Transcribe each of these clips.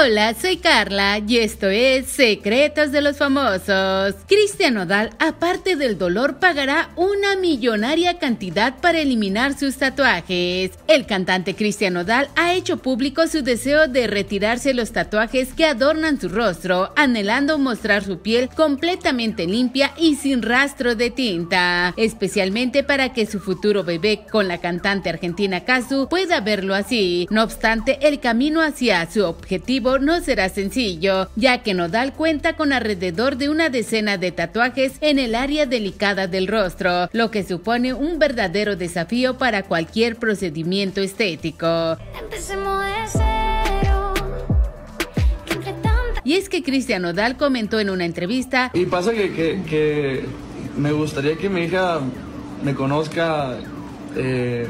Hola, soy Carla y esto es Secretos de los Famosos. Cristian Odal, aparte del dolor, pagará una millonaria cantidad para eliminar sus tatuajes. El cantante Cristian Odal ha hecho público su deseo de retirarse los tatuajes que adornan su rostro, anhelando mostrar su piel completamente limpia y sin rastro de tinta, especialmente para que su futuro bebé con la cantante argentina Kazu pueda verlo así. No obstante, el camino hacia su objetivo no será sencillo, ya que Nodal cuenta con alrededor de una decena de tatuajes en el área delicada del rostro, lo que supone un verdadero desafío para cualquier procedimiento estético. Y es que Cristian Nodal comentó en una entrevista. Y pasa que, me gustaría que mi hija me conozca eh,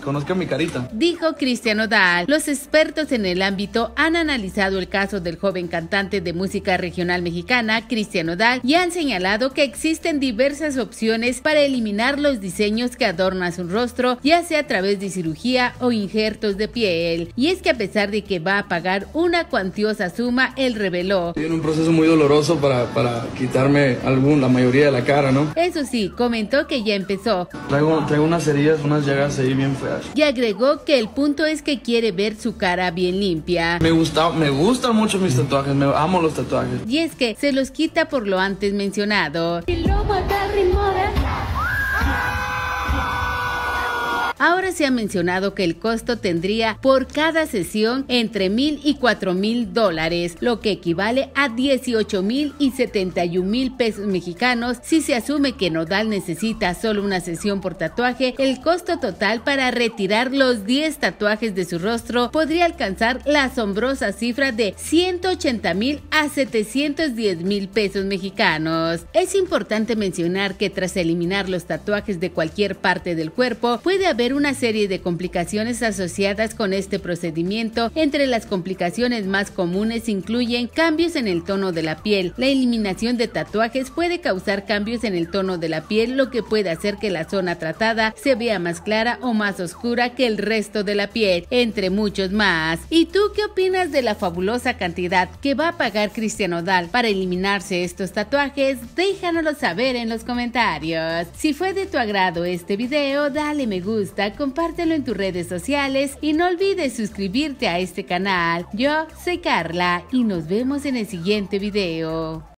conozca mi carita. Dijo Cristiano Dal. Los expertos en el ámbito han analizado el caso del joven cantante de música regional mexicana, Cristiano Odall, y han señalado que existen diversas opciones para eliminar los diseños que adornan su rostro, ya sea a través de cirugía o injertos de piel. Y es que a pesar de que va a pagar una cuantiosa suma, él reveló. Tiene un proceso muy doloroso para, quitarme algún, la mayoría de la cara, ¿no? Eso sí, comentó que ya empezó. Traigo, unas heridas, unas llagas ahí bien feas y agregó que el punto es que quiere ver su cara bien limpia. Me gusta, me gustan mucho mis tatuajes, me amo los tatuajes. Y es que se los quita por lo antes mencionado. Ahora se ha mencionado que el costo tendría por cada sesión entre mil y cuatro mil dólares, lo que equivale a 18 mil y 71 mil pesos mexicanos si se asume que Nodal necesita solo una sesión por tatuaje. El costo total para retirar los 10 tatuajes de su rostro podría alcanzar la asombrosa cifra de 180 mil a 710 mil pesos mexicanos. Es importante mencionar que tras eliminar los tatuajes de cualquier parte del cuerpo puede haber una serie de complicaciones asociadas con este procedimiento. Entre las complicaciones más comunes incluyen cambios en el tono de la piel. La eliminación de tatuajes puede causar cambios en el tono de la piel, lo que puede hacer que la zona tratada se vea más clara o más oscura que el resto de la piel, entre muchos más. ¿Y tú qué opinas de la fabulosa cantidad que va a pagar Cristian Odal para eliminarse estos tatuajes? Déjanoslo saber en los comentarios. Si fue de tu agrado este video, dale me gusta compártelo en tus redes sociales y no olvides suscribirte a este canal. Yo soy Carla y nos vemos en el siguiente video.